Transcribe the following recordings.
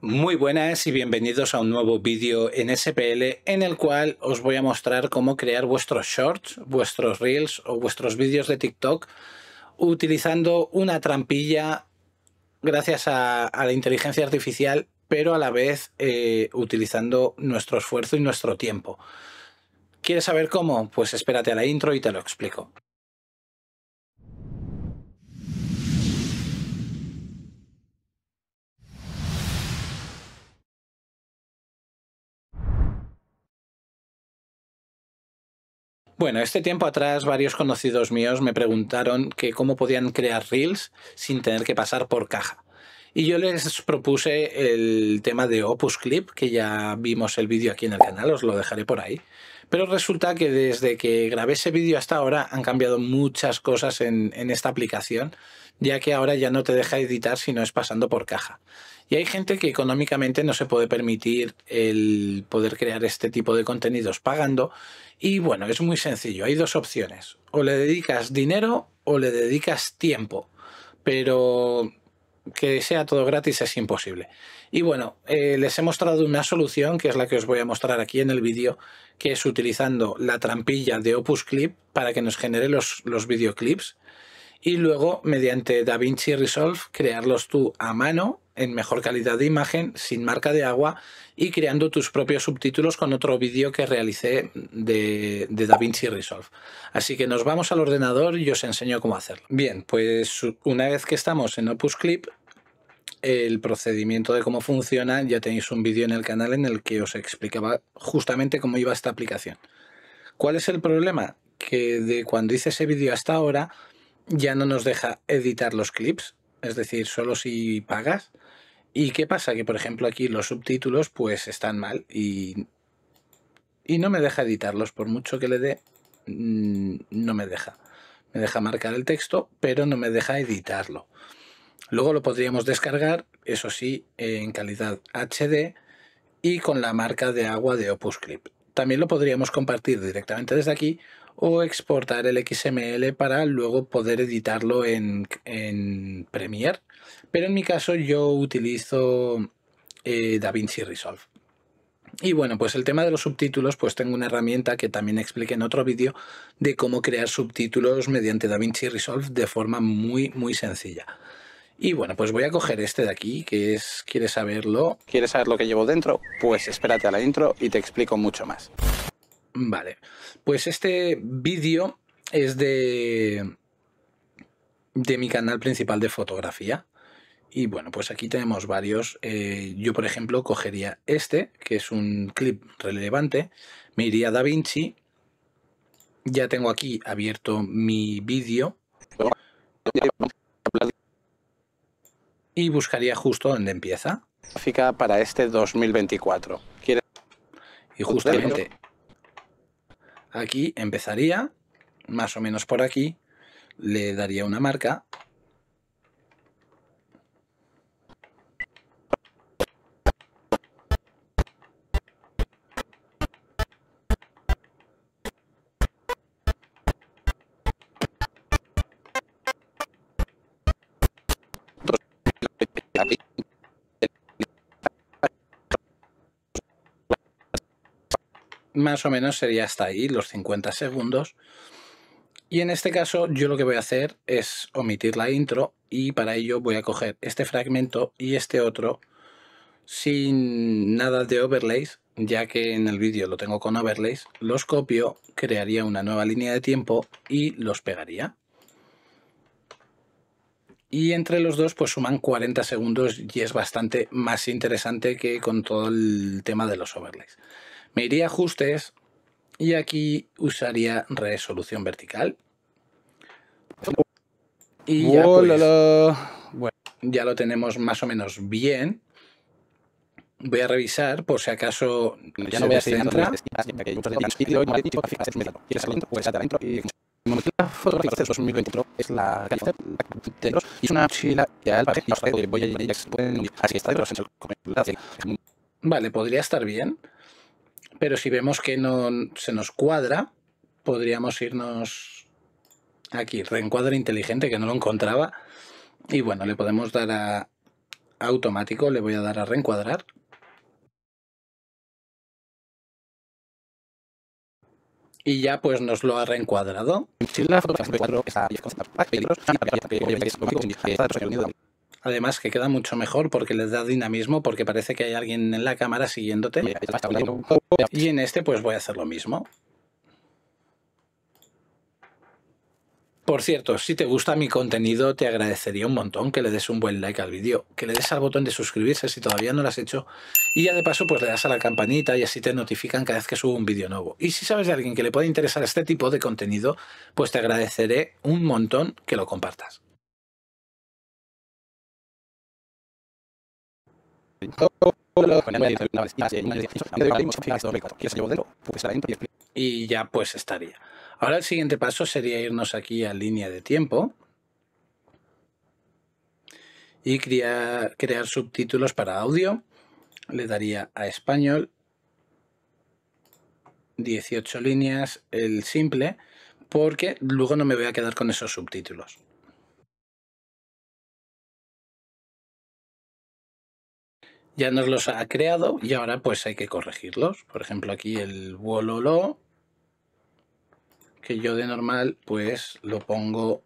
Muy buenas y bienvenidos a un nuevo vídeo en SPL en el cual os voy a mostrar cómo crear vuestros shorts, vuestros reels o vuestros vídeos de TikTok utilizando una trampilla gracias a, la inteligencia artificial pero a la vez eh, utilizando nuestro esfuerzo y nuestro tiempo. ¿Quieres saber cómo? Pues espérate a la intro y te lo explico. Bueno, este tiempo atrás varios conocidos míos me preguntaron que cómo podían crear reels sin tener que pasar por caja. Y yo les propuse el tema de Opus Clip, que ya vimos el vídeo aquí en el canal, os lo dejaré por ahí. Pero resulta que desde que grabé ese vídeo hasta ahora han cambiado muchas cosas en, esta aplicación, ya que ahora ya no te deja editar si no es pasando por caja. Y hay gente que económicamente no se puede permitir el poder crear este tipo de contenidos pagando. Y bueno, es muy sencillo. Hay dos opciones. O le dedicas dinero o le dedicas tiempo. Pero que sea todo gratis es imposible. Y bueno, eh, les he mostrado una solución que es la que os voy a mostrar aquí en el vídeo, que es utilizando la trampilla de Opus Clip para que nos genere los, los videoclips y luego mediante DaVinci Resolve crearlos tú a mano en mejor calidad de imagen, sin marca de agua y creando tus propios subtítulos con otro vídeo que realicé de, de DaVinci Resolve. Así que nos vamos al ordenador y os enseño cómo hacerlo. Bien, pues una vez que estamos en Opus Clip, el procedimiento de cómo funciona, ya tenéis un vídeo en el canal en el que os explicaba justamente cómo iba esta aplicación. ¿Cuál es el problema? Que de cuando hice ese vídeo hasta ahora ya no nos deja editar los clips, es decir, solo si pagas. ¿Y qué pasa? Que por ejemplo aquí los subtítulos pues están mal y, no me deja editarlos, por mucho que le dé, mm, no me deja. Me deja marcar el texto, pero no me deja editarlo. Luego lo podríamos descargar, eso sí, en calidad HD y con la marca de agua de Opus También lo podríamos compartir directamente desde aquí o exportar el XML para luego poder editarlo en, en Premiere. Pero en mi caso yo utilizo eh, DaVinci Resolve. Y bueno, pues el tema de los subtítulos, pues tengo una herramienta que también expliqué en otro vídeo de cómo crear subtítulos mediante DaVinci Resolve de forma muy, muy sencilla. Y bueno, pues voy a coger este de aquí, que es ¿Quieres saberlo? ¿Quieres saber lo que llevo dentro? Pues espérate a la intro y te explico mucho más. Vale, pues este vídeo es de, de mi canal principal de fotografía. Y bueno, pues aquí tenemos varios. Eh, yo, por ejemplo, cogería este, que es un clip relevante. Me iría a Vinci Ya tengo aquí abierto mi vídeo. Y buscaría justo donde empieza. Para este 2024. Y justamente Aquí empezaría, más o menos por aquí, le daría una marca más o menos sería hasta ahí, los 50 segundos. Y en este caso yo lo que voy a hacer es omitir la intro y para ello voy a coger este fragmento y este otro sin nada de overlays, ya que en el vídeo lo tengo con overlays, los copio, crearía una nueva línea de tiempo y los pegaría. Y entre los dos pues suman 40 segundos y es bastante más interesante que con todo el tema de los overlays. Me iría a ajustes y aquí usaría resolución vertical. Y ya, pues, bueno, ya lo tenemos más o menos bien. Voy a revisar por si acaso ya no voy a si entra. La fotografía mil Pro es la califa de los y es una mochila voy a ir de Vale, podría estar bien. Pero si vemos que no se nos cuadra, podríamos irnos aquí, reencuadra inteligente, que no lo encontraba. Y bueno, le podemos dar a automático, le voy a dar a reencuadrar. y ya pues nos lo ha reencuadrado. Además que queda mucho mejor porque les da dinamismo, porque parece que hay alguien en la cámara siguiéndote. Y en este pues voy a hacer lo mismo. Por cierto, si te gusta mi contenido, te agradecería un montón que le des un buen like al vídeo, que le des al botón de suscribirse si todavía no lo has hecho, y ya de paso pues le das a la campanita y así te notifican cada vez que subo un vídeo nuevo. Y si sabes de alguien que le pueda interesar este tipo de contenido, pues te agradeceré un montón que lo compartas. Y ya pues estaría. Ahora el siguiente paso sería irnos aquí a línea de tiempo y crear, subtítulos para audio. Le daría a español 18 líneas, el simple, porque luego no me voy a quedar con esos subtítulos. ya nos los ha creado y ahora pues hay que corregirlos. Por ejemplo, aquí el Wololo, que yo de normal pues lo pongo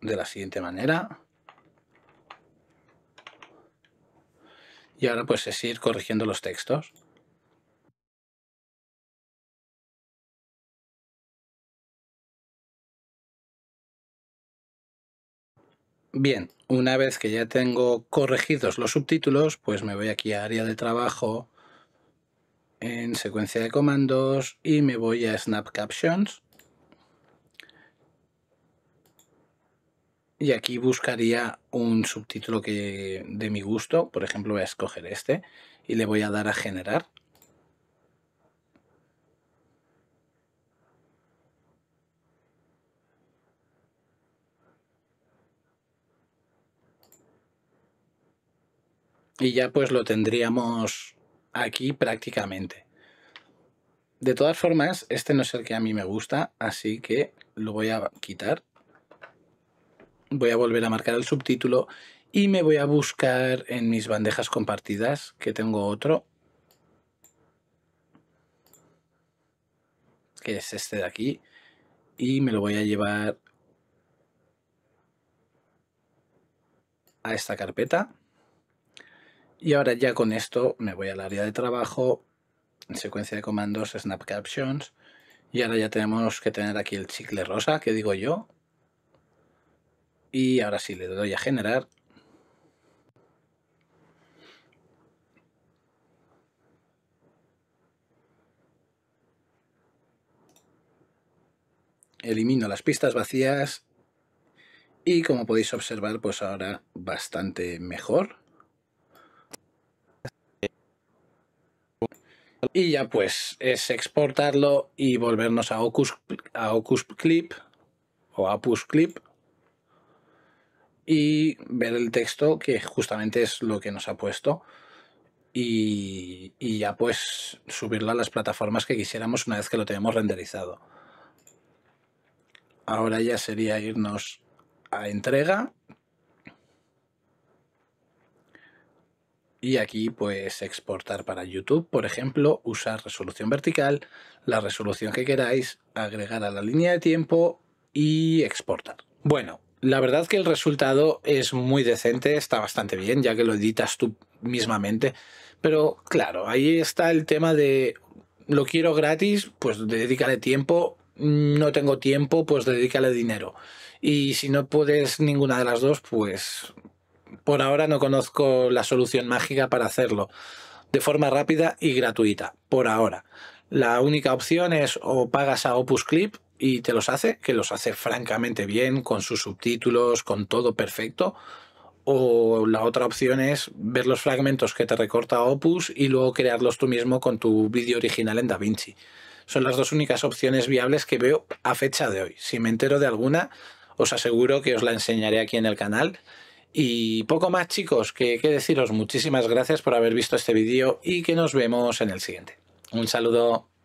de la siguiente manera. Y ahora pues es ir corrigiendo los textos. Bien, una vez que ya tengo corregidos los subtítulos, pues me voy aquí a área de trabajo, en secuencia de comandos y me voy a Snap Captions. Y aquí buscaría un subtítulo que de mi gusto, por ejemplo voy a escoger este y le voy a dar a generar. y ya pues lo tendríamos aquí prácticamente. De todas formas, este no es el que a mí me gusta, así que lo voy a quitar. Voy a volver a marcar el subtítulo y me voy a buscar en mis bandejas compartidas, que tengo otro. Que es este de aquí. Y me lo voy a llevar a esta carpeta. Y ahora ya con esto me voy al área de trabajo, secuencia de comandos, snap captions, y ahora ya tenemos que tener aquí el chicle rosa, que digo yo. Y ahora sí le doy a generar. Elimino las pistas vacías y como podéis observar pues ahora bastante mejor. Y ya pues es exportarlo y volvernos a Ocus, a Ocus Clip o a push Clip y ver el texto que justamente es lo que nos ha puesto y, y ya pues subirlo a las plataformas que quisiéramos una vez que lo tenemos renderizado. Ahora ya sería irnos a entrega y aquí pues exportar para YouTube, por ejemplo, usar resolución vertical, la resolución que queráis, agregar a la línea de tiempo y exportar. Bueno, la verdad que el resultado es muy decente, está bastante bien, ya que lo editas tú mismamente, pero claro, ahí está el tema de lo quiero gratis, pues dedícale tiempo, no tengo tiempo, pues dedícale dinero. Y si no puedes ninguna de las dos, pues por ahora no conozco la solución mágica para hacerlo de forma rápida y gratuita, por ahora. La única opción es o pagas a Opus Clip y te los hace, que los hace francamente bien, con sus subtítulos, con todo perfecto. O la otra opción es ver los fragmentos que te recorta Opus y luego crearlos tú mismo con tu vídeo original en DaVinci. Son las dos únicas opciones viables que veo a fecha de hoy. Si me entero de alguna, os aseguro que os la enseñaré aquí en el canal y poco más chicos, que, deciros muchísimas gracias por haber visto este vídeo y que nos vemos en el siguiente. Un saludo.